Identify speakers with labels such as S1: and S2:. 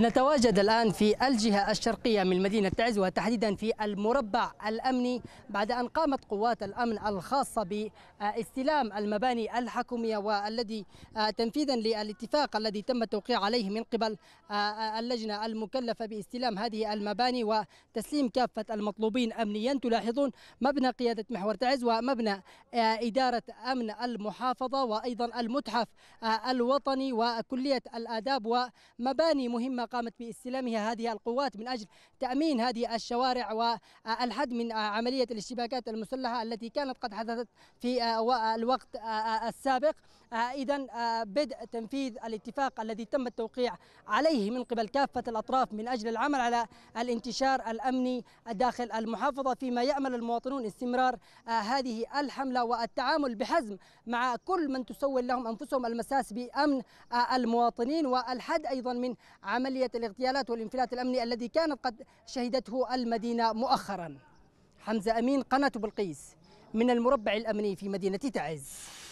S1: نتواجد الآن في الجهة الشرقية من مدينة تعز وتحديدا في المربع الأمني بعد أن قامت قوات الأمن الخاصة باستلام المباني الحكومية والذي آه، تنفيذا للاتفاق الذي تم التوقيع عليه من قبل آه، آه، اللجنة المكلفة باستلام هذه المباني وتسليم كافة المطلوبين أمنيا تلاحظون مبنى قيادة محور تعز ومبنى إدارة أمن المحافظة وأيضا المتحف الوطني وكلية الآداب ومباني مهمة قامت باستلامها هذه القوات من أجل تأمين هذه الشوارع والحد من عملية الاشتباكات المسلحة التي كانت قد حدثت في آه، الوقت آه، آه، السابق آه، إذا آه، بدء تنفيذ الاتفاق الذي تم التوقيع عليه من قبل كافة الأطراف من أجل العمل على الانتشار الأمني داخل المحافظة فيما يأمل المواطنون استمرار آه، هذه الحملة والتعامل بحزم مع كل من تسول لهم أنفسهم المساس بأمن المواطنين والحد أيضا من عملية الاغتيالات والانفلات الأمني الذي كانت قد شهدته المدينة مؤخرا حمزة أمين قناة بلقيس من المربع الأمني في مدينة تعز